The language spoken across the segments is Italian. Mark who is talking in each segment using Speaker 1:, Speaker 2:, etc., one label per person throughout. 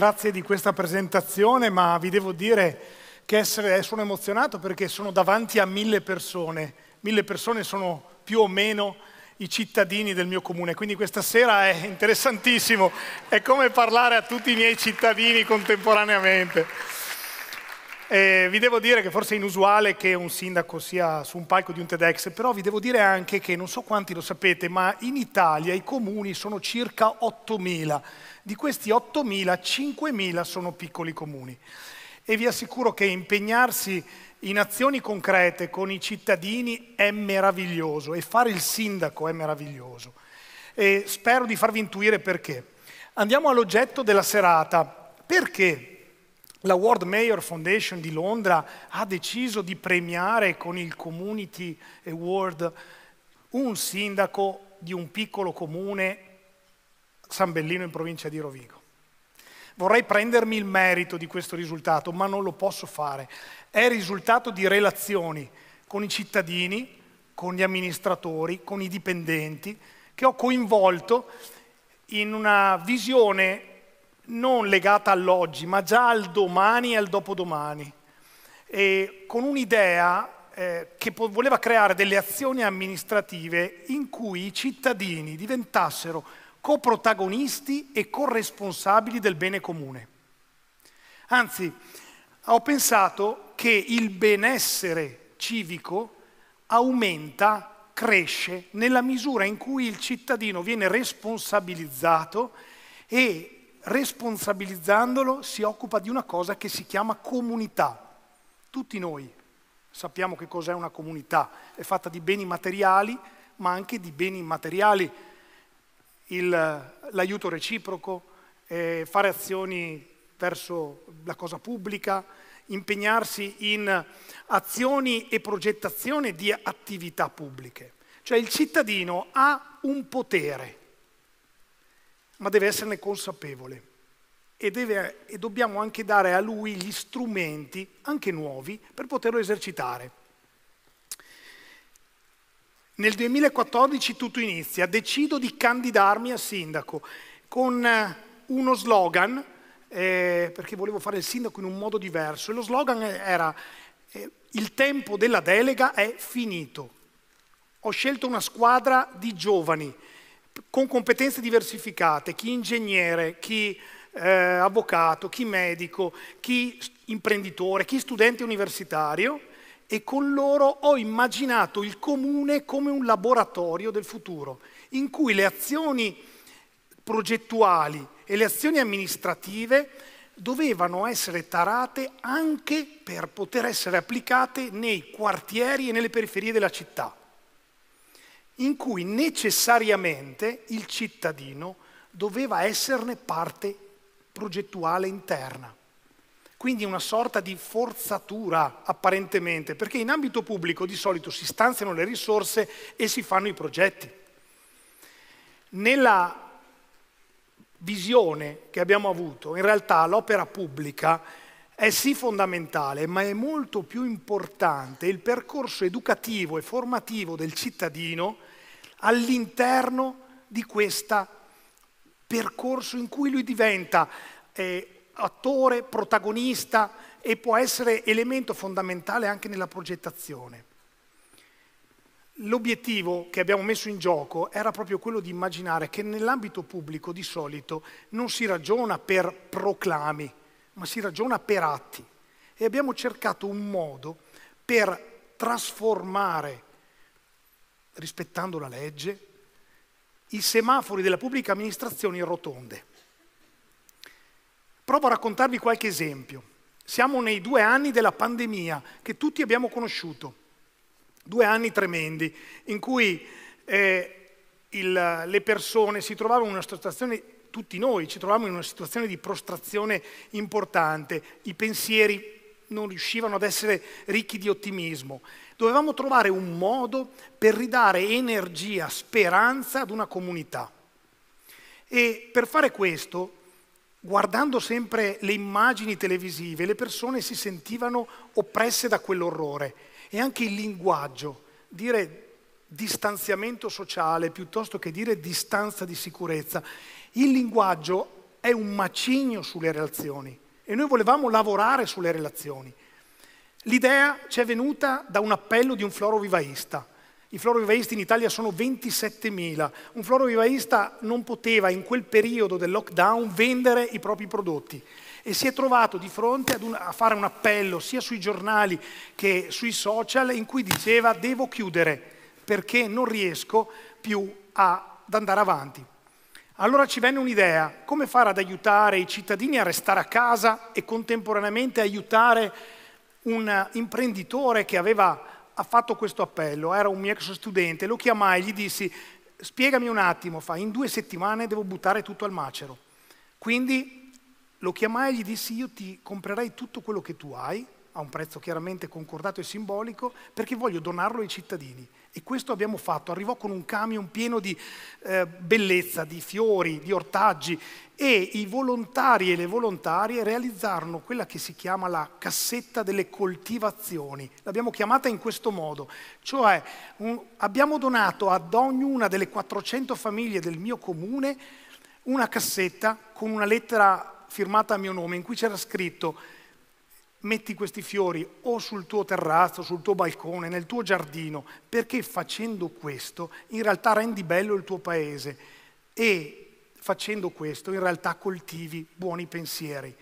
Speaker 1: grazie di questa presentazione, ma vi devo dire che essere, eh, sono emozionato perché sono davanti a mille persone. Mille persone sono più o meno i cittadini del mio comune, quindi questa sera è interessantissimo, è come parlare a tutti i miei cittadini contemporaneamente. Eh, vi devo dire che forse è inusuale che un sindaco sia su un palco di un TEDx, però vi devo dire anche che non so quanti lo sapete, ma in Italia i comuni sono circa 8.000. Di questi 8.000, 5.000 sono piccoli comuni. E vi assicuro che impegnarsi in azioni concrete con i cittadini è meraviglioso e fare il sindaco è meraviglioso. E spero di farvi intuire perché. Andiamo all'oggetto della serata. Perché la World Mayor Foundation di Londra ha deciso di premiare con il Community Award un sindaco di un piccolo comune, San Bellino in provincia di Rovigo. Vorrei prendermi il merito di questo risultato, ma non lo posso fare. È il risultato di relazioni con i cittadini, con gli amministratori, con i dipendenti, che ho coinvolto in una visione non legata all'oggi, ma già al domani e al dopodomani, e con un'idea eh, che voleva creare delle azioni amministrative in cui i cittadini diventassero coprotagonisti e corresponsabili del bene comune. Anzi, ho pensato che il benessere civico aumenta, cresce nella misura in cui il cittadino viene responsabilizzato e responsabilizzandolo si occupa di una cosa che si chiama comunità. Tutti noi sappiamo che cos'è una comunità, è fatta di beni materiali ma anche di beni immateriali, Il, l'aiuto reciproco, eh, fare azioni verso la cosa pubblica, impegnarsi in azioni e progettazione di attività pubbliche. Cioè il cittadino ha un potere ma deve esserne consapevole e, deve, e dobbiamo anche dare a lui gli strumenti, anche nuovi, per poterlo esercitare. Nel 2014 tutto inizia, decido di candidarmi a sindaco con eh, uno slogan, eh, perché volevo fare il sindaco in un modo diverso, e lo slogan era eh, il tempo della delega è finito. Ho scelto una squadra di giovani con competenze diversificate, chi ingegnere, chi eh, avvocato, chi medico, chi imprenditore, chi studente universitario e con loro ho immaginato il comune come un laboratorio del futuro in cui le azioni progettuali e le azioni amministrative dovevano essere tarate anche per poter essere applicate nei quartieri e nelle periferie della città in cui necessariamente il cittadino doveva esserne parte progettuale interna. Quindi una sorta di forzatura apparentemente, perché in ambito pubblico di solito si stanziano le risorse e si fanno i progetti. Nella visione che abbiamo avuto, in realtà l'opera pubblica è sì fondamentale, ma è molto più importante il percorso educativo e formativo del cittadino all'interno di questo percorso in cui lui diventa eh, attore, protagonista e può essere elemento fondamentale anche nella progettazione. L'obiettivo che abbiamo messo in gioco era proprio quello di immaginare che nell'ambito pubblico di solito non si ragiona per proclami, ma si ragiona per atti. E abbiamo cercato un modo per trasformare rispettando la legge, i semafori della pubblica amministrazione in rotonde. Provo a raccontarvi qualche esempio. Siamo nei due anni della pandemia che tutti abbiamo conosciuto, due anni tremendi in cui eh, il, le persone si trovavano in una situazione, tutti noi ci trovavamo in una situazione di prostrazione importante, i pensieri non riuscivano ad essere ricchi di ottimismo. Dovevamo trovare un modo per ridare energia, speranza ad una comunità. E per fare questo, guardando sempre le immagini televisive, le persone si sentivano oppresse da quell'orrore e anche il linguaggio, dire distanziamento sociale piuttosto che dire distanza di sicurezza, il linguaggio è un macigno sulle relazioni e noi volevamo lavorare sulle relazioni. L'idea ci è venuta da un appello di un florovivaista. I florovivaisti in Italia sono 27.000. Un florovivaista non poteva in quel periodo del lockdown vendere i propri prodotti e si è trovato di fronte un, a fare un appello sia sui giornali che sui social in cui diceva devo chiudere perché non riesco più a, ad andare avanti. Allora ci venne un'idea, come fare ad aiutare i cittadini a restare a casa e contemporaneamente aiutare un imprenditore che aveva fatto questo appello, era un mio ex studente, lo chiamai, e gli dissi spiegami un attimo, fa, in due settimane devo buttare tutto al macero. Quindi lo chiamai e gli dissi io ti comprerei tutto quello che tu hai, a un prezzo chiaramente concordato e simbolico, perché voglio donarlo ai cittadini. E questo abbiamo fatto. Arrivò con un camion pieno di eh, bellezza, di fiori, di ortaggi e i volontari e le volontarie realizzarono quella che si chiama la cassetta delle coltivazioni. L'abbiamo chiamata in questo modo, cioè un, abbiamo donato ad ognuna delle 400 famiglie del mio comune una cassetta con una lettera firmata a mio nome in cui c'era scritto metti questi fiori o sul tuo terrazzo, sul tuo balcone, nel tuo giardino, perché facendo questo in realtà rendi bello il tuo paese e facendo questo in realtà coltivi buoni pensieri.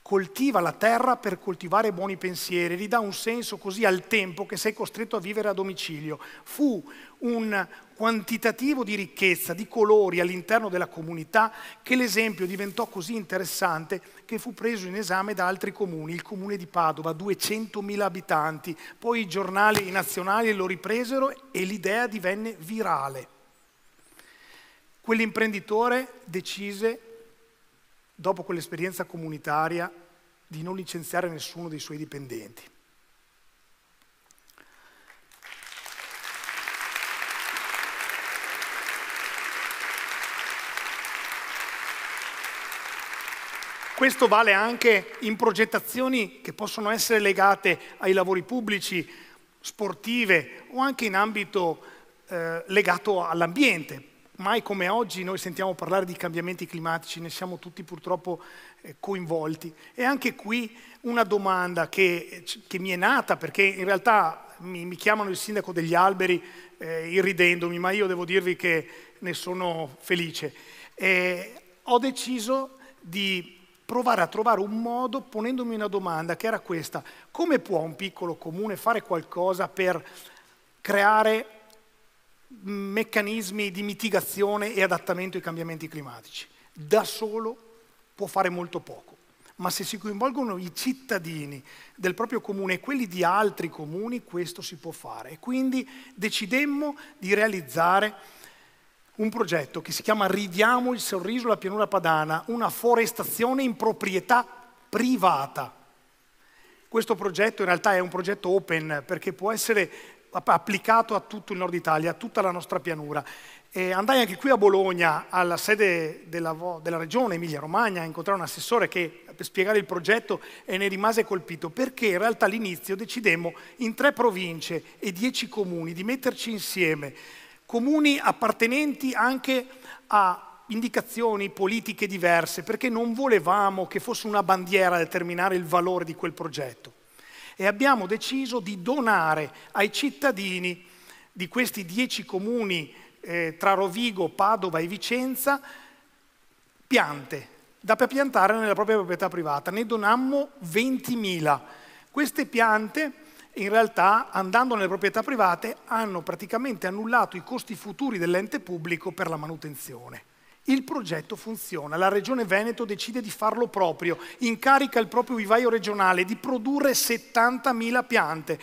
Speaker 1: Coltiva la terra per coltivare buoni pensieri, gli dà un senso così al tempo che sei costretto a vivere a domicilio. Fu un, quantitativo di ricchezza, di colori all'interno della comunità che l'esempio diventò così interessante che fu preso in esame da altri comuni, il comune di Padova, 200.000 abitanti, poi i giornali nazionali lo ripresero e l'idea divenne virale. Quell'imprenditore decise, dopo quell'esperienza comunitaria, di non licenziare nessuno dei suoi dipendenti Questo vale anche in progettazioni che possono essere legate ai lavori pubblici, sportive o anche in ambito eh, legato all'ambiente. Mai come oggi noi sentiamo parlare di cambiamenti climatici, ne siamo tutti purtroppo eh, coinvolti. E anche qui una domanda che, che, mi è nata, perché in realtà mi, mi chiamano il sindaco degli alberi eh, irridendomi, ma io devo dirvi che ne sono felice. Eh, ho deciso di provare a trovare un modo ponendomi una domanda che era questa, come può un piccolo comune fare qualcosa per creare meccanismi di mitigazione e adattamento ai cambiamenti climatici? Da solo può fare molto poco, ma se si coinvolgono i cittadini del proprio comune e quelli di altri comuni, questo si può fare. E quindi decidemmo di realizzare un progetto che si chiama Ridiamo il sorriso alla pianura padana, una forestazione in proprietà privata. Questo progetto in realtà è un progetto open perché può essere applicato a tutto il nord Italia, a tutta la nostra pianura. E andai anche qui a Bologna, alla sede della, della regione Emilia-Romagna, a incontrare un assessore che per spiegare il progetto e ne rimase colpito, perché in realtà all'inizio decidemmo in tre province e dieci comuni di metterci insieme comuni appartenenti anche a indicazioni politiche diverse, perché non volevamo che fosse una bandiera a determinare il valore di quel progetto. E abbiamo deciso di donare ai cittadini di questi dieci comuni eh, tra Rovigo, Padova e Vicenza piante da piantare nella propria proprietà privata. Ne donammo 20.000. Queste piante in realtà andando nelle proprietà private hanno praticamente annullato i costi futuri dell'ente pubblico per la manutenzione. Il progetto funziona, la Regione Veneto decide di farlo proprio, incarica il proprio vivaio regionale di produrre 70.000 piante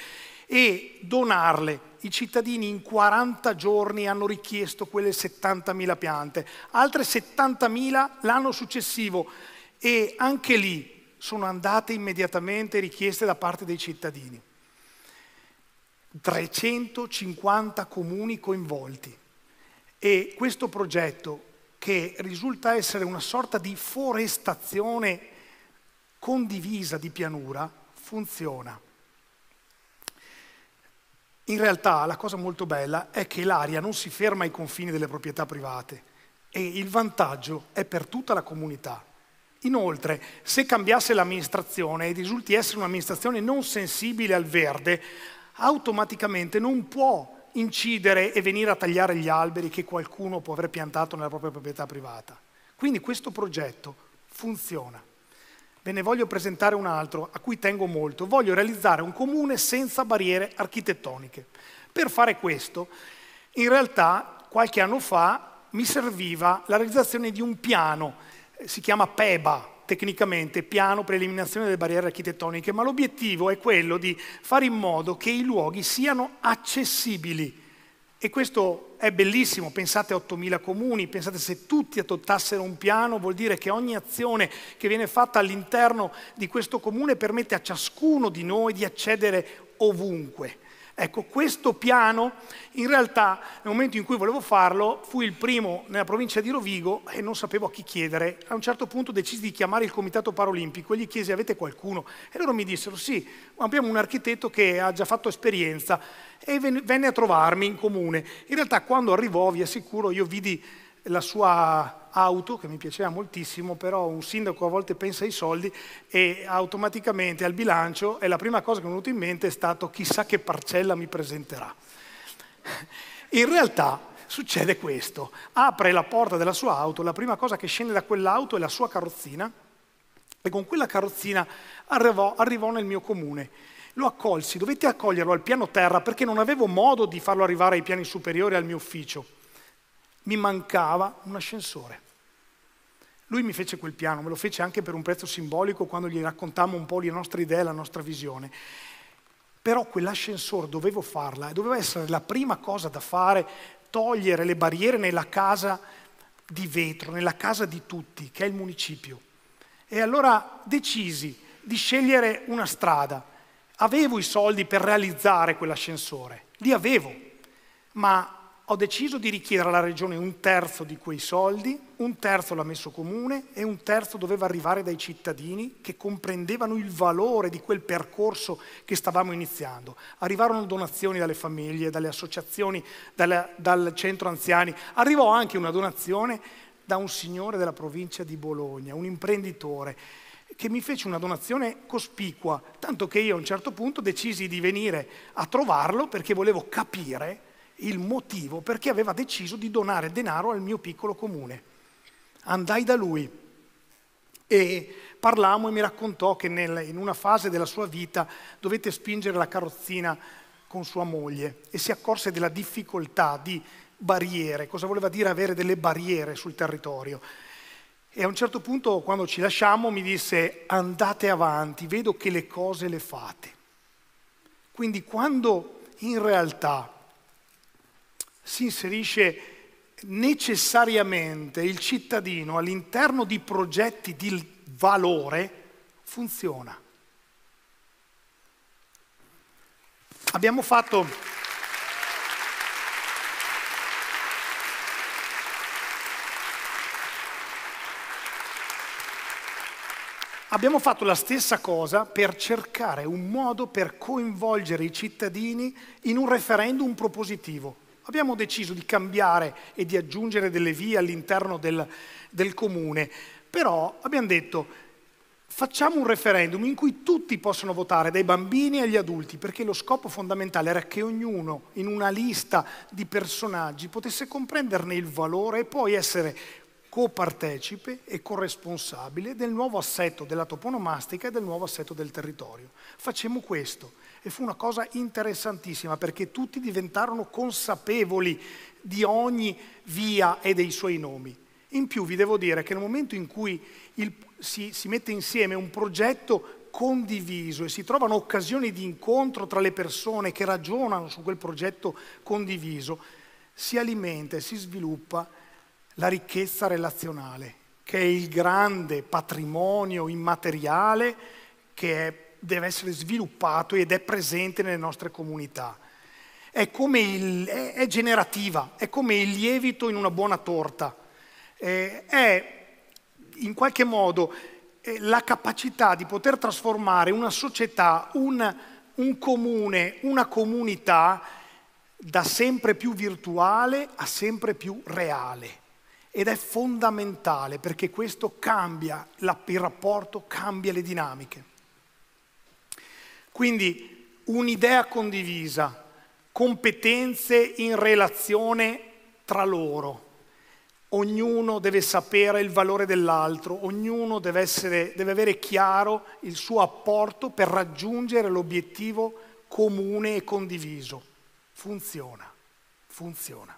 Speaker 1: e donarle. I cittadini in 40 giorni hanno richiesto quelle 70.000 piante, altre 70.000 l'anno successivo e anche lì sono andate immediatamente richieste da parte dei cittadini. 350 comuni coinvolti e questo progetto che risulta essere una sorta di forestazione condivisa di pianura funziona. In realtà la cosa molto bella è che l'aria non si ferma ai confini delle proprietà private e il vantaggio è per tutta la comunità. Inoltre, se cambiasse l'amministrazione e risulti essere un'amministrazione non sensibile al verde, automaticamente non può incidere e venire a tagliare gli alberi che qualcuno può aver piantato nella propria proprietà privata. Quindi questo progetto funziona. Ve ne voglio presentare un altro a cui tengo molto. Voglio realizzare un comune senza barriere architettoniche. Per fare questo, in realtà qualche anno fa mi serviva la realizzazione di un piano, eh, si chiama PEBA, tecnicamente piano per l'eliminazione delle barriere architettoniche, ma l'obiettivo è quello di fare in modo che i luoghi siano accessibili. E questo è bellissimo, pensate a 8.000 comuni, pensate se tutti adottassero un piano, vuol dire che ogni azione che viene fatta all'interno di questo comune permette a ciascuno di noi di accedere ovunque. Ecco, questo piano in realtà nel momento in cui volevo farlo fui il primo nella provincia di Rovigo e non sapevo a chi chiedere. A un certo punto decisi di chiamare il Comitato Paralimpico e gli chiesi avete qualcuno? E loro mi dissero sì, abbiamo un architetto che ha già fatto esperienza e venne a trovarmi in comune. In realtà quando arrivò, vi assicuro, io vidi la sua auto, che mi piaceva moltissimo, però un sindaco a volte pensa ai soldi e automaticamente al bilancio e la prima cosa che mi è venuta in mente è stato chissà che parcella mi presenterà. In realtà succede questo, apre la porta della sua auto, la prima cosa che scende da quell'auto è la sua carrozzina e con quella carrozzina arrivò, arrivò nel mio comune lo accolsi, dovetti accoglierlo al piano terra perché non avevo modo di farlo arrivare ai piani superiori al mio ufficio mi mancava un ascensore. Lui mi fece quel piano, me lo fece anche per un prezzo simbolico quando gli raccontammo un po' le nostre idee, la nostra visione. Però quell'ascensore dovevo farla e doveva essere la prima cosa da fare, togliere le barriere nella casa di vetro, nella casa di tutti, che è il municipio. E allora decisi di scegliere una strada. Avevo i soldi per realizzare quell'ascensore, li avevo, ma ho deciso di richiedere alla Regione un terzo di quei soldi, un terzo l'ha messo comune e un terzo doveva arrivare dai cittadini che comprendevano il valore di quel percorso che stavamo iniziando. Arrivarono donazioni dalle famiglie, dalle associazioni, dalle, dal centro anziani, arrivò anche una donazione da un signore della provincia di Bologna, un imprenditore che mi fece una donazione cospicua, tanto che io a un certo punto decisi di venire a trovarlo perché volevo capire il motivo perché aveva deciso di donare denaro al mio piccolo comune. Andai da lui e parlammo e mi raccontò che nel, in una fase della sua vita dovette spingere la carrozzina con sua moglie e si accorse della difficoltà di barriere, cosa voleva dire avere delle barriere sul territorio. E a un certo punto, quando ci lasciamo, mi disse andate avanti, vedo che le cose le fate. Quindi quando in realtà si inserisce necessariamente il cittadino all'interno di progetti di valore funziona. Abbiamo fatto... Abbiamo fatto la stessa cosa per cercare un modo per coinvolgere i cittadini in un referendum propositivo. Abbiamo deciso di cambiare e di aggiungere delle vie all'interno del, del comune, però abbiamo detto facciamo un referendum in cui tutti possono votare, dai bambini agli adulti, perché lo scopo fondamentale era che ognuno in una lista di personaggi potesse comprenderne il valore e poi essere copartecipe e corresponsabile del nuovo assetto della toponomastica e del nuovo assetto del territorio. Facciamo questo e fu una cosa interessantissima perché tutti diventarono consapevoli di ogni via e dei suoi nomi. In più vi devo dire che nel momento in cui il, si, si mette insieme un progetto condiviso e si trovano occasioni di incontro tra le persone che ragionano su quel progetto condiviso, si alimenta e si sviluppa la ricchezza relazionale, che è il grande patrimonio immateriale che è deve essere sviluppato ed è presente nelle nostre comunità. È, il, è, è generativa, è come il lievito in una buona torta, eh, è in qualche modo eh, la capacità di poter trasformare una società, un, un comune, una comunità da sempre più virtuale a sempre più reale. Ed è fondamentale perché questo cambia il rapporto, cambia le dinamiche. Quindi un'idea condivisa, competenze in relazione tra loro. Ognuno deve sapere il valore dell'altro, ognuno deve, essere, deve, avere chiaro il suo apporto per raggiungere l'obiettivo comune e condiviso. Funziona, funziona.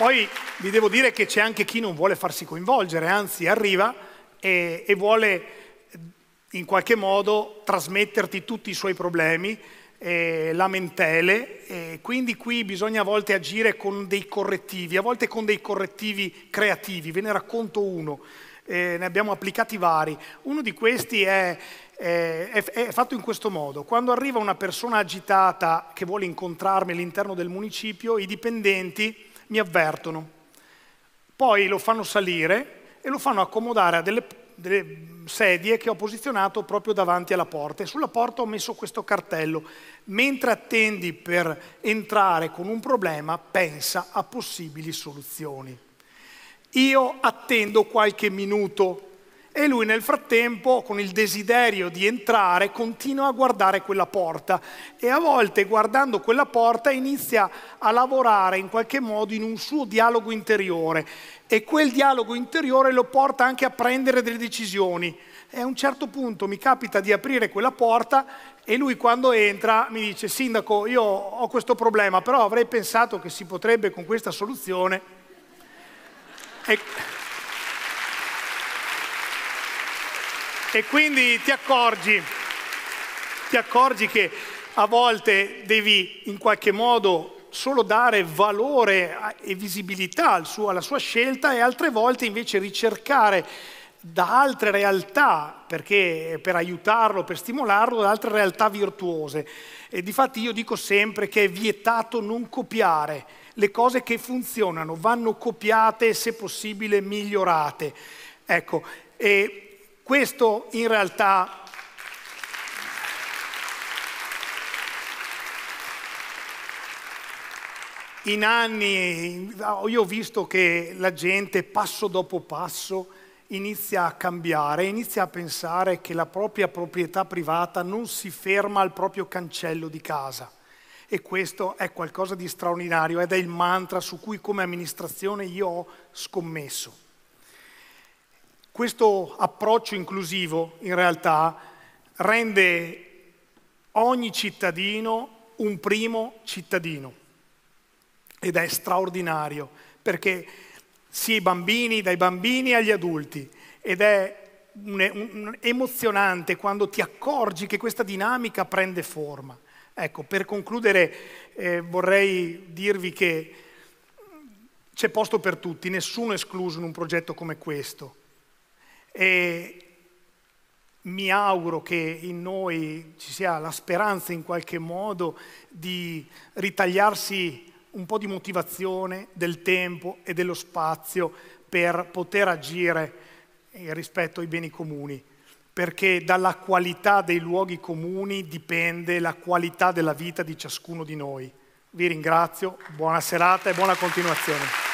Speaker 1: Poi vi devo dire che c'è anche chi non vuole farsi coinvolgere, anzi arriva e, e vuole eh, in qualche modo trasmetterti tutti i suoi problemi, eh, lamentele, e quindi qui bisogna a volte agire con dei correttivi, a volte con dei correttivi creativi, ve ne racconto uno, eh, ne abbiamo applicati vari, uno di questi è, eh, è, è, fatto in questo modo, quando arriva una persona agitata che vuole incontrarmi all'interno del municipio, i dipendenti mi avvertono. Poi lo fanno salire e lo fanno accomodare a delle, delle sedie che ho posizionato proprio davanti alla porta. E sulla porta ho messo questo cartello. Mentre attendi per entrare con un problema, pensa a possibili soluzioni. Io attendo qualche minuto e lui nel frattempo, con il desiderio di entrare, continua a guardare quella porta e a volte guardando quella porta inizia a lavorare in qualche modo in un suo dialogo interiore e quel dialogo interiore lo porta anche a prendere delle decisioni. E a un certo punto mi capita di aprire quella porta e lui quando entra mi dice, sindaco, io ho questo problema, però avrei pensato che si potrebbe con questa soluzione... E E quindi ti accorgi, ti accorgi che a volte devi in qualche modo solo dare valore e visibilità alla sua scelta e altre volte invece ricercare da altre realtà, perché per aiutarlo, per stimolarlo, da altre realtà virtuose. E difatti io dico sempre che è vietato non copiare. Le cose che funzionano vanno copiate e se possibile migliorate. Ecco, e questo in realtà in anni io ho visto che la gente passo dopo passo inizia a cambiare, inizia a pensare che la propria proprietà privata non si ferma al proprio cancello di casa. E questo è qualcosa di straordinario ed è il mantra su cui come amministrazione io ho scommesso. Questo approccio inclusivo in realtà rende ogni cittadino un primo cittadino ed è straordinario perché si i bambini, dai bambini agli adulti ed è un, un, emozionante quando ti accorgi che questa dinamica prende forma. Ecco, per concludere eh, vorrei dirvi che c'è posto per tutti, nessuno è escluso in un progetto come questo e mi auguro che in noi ci sia la speranza in qualche modo di ritagliarsi un po' di motivazione del tempo e dello spazio per poter agire eh, rispetto ai beni comuni, perché dalla qualità dei luoghi comuni dipende la qualità della vita di ciascuno di noi. Vi ringrazio, buona serata e buona continuazione.